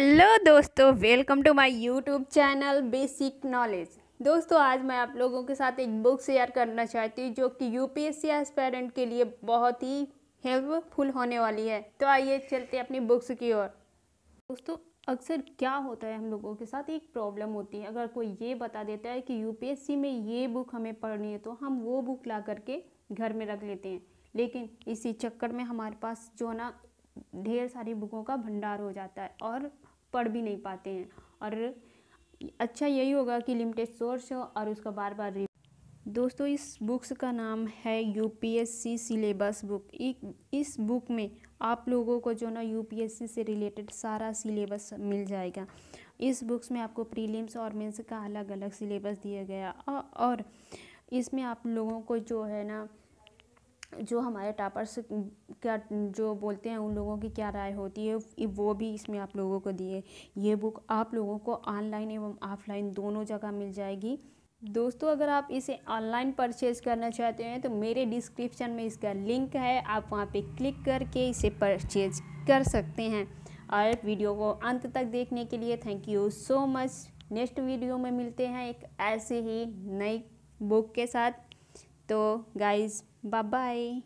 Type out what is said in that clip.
hello दोस्तों welcome to my YouTube channel basic knowledge दोस्तों आज मैं आप लोगों के साथ एक बुक शेयर करना चाहती हूँ जो कि यूपीएससी एस्पेरेंट के लिए बहुत ही हेल्पफुल होने वाली है तो आइए चलते अपनी बुक्स की ओर दोस्तों अक्सर क्या होता है हम लोगों के साथ एक प्रॉब्लम होती है अगर कोई ये बता देता है कि यू में ये बुक हमें पढ़नी है तो हम वो बुक ला करके घर में रख लेते हैं लेकिन इसी चक्कर में हमारे पास जो ना ढेर सारी बुकों का भंडार हो जाता है और पढ़ भी नहीं पाते हैं और अच्छा यही होगा कि लिमिटेड सोर्स हो और उसका बार बार दोस्तों इस बुक्स का नाम है यूपीएससी सिलेबस बुक इस बुक में आप लोगों को जो ना यूपीएससी से रिलेटेड सारा सिलेबस मिल जाएगा इस बुक्स में आपको प्रीलिम्स और मेंस का अलग अलग सिलेबस दिया गया और इसमें आप लोगों को जो है ना जो हमारे टापर्स क्या जो बोलते हैं उन लोगों की क्या राय होती है वो भी इसमें आप लोगों को दिए ये बुक आप लोगों को ऑनलाइन एवं ऑफलाइन दोनों जगह मिल जाएगी दोस्तों अगर आप इसे ऑनलाइन परचेज़ करना चाहते हैं तो मेरे डिस्क्रिप्शन में इसका लिंक है आप वहाँ पे क्लिक करके इसे परचेज कर सकते हैं और वीडियो को अंत तक देखने के लिए thank you so much next video में मिलते हैं एक ऐसे ही नई बुक के साथ तो गाइज़ बाय बाय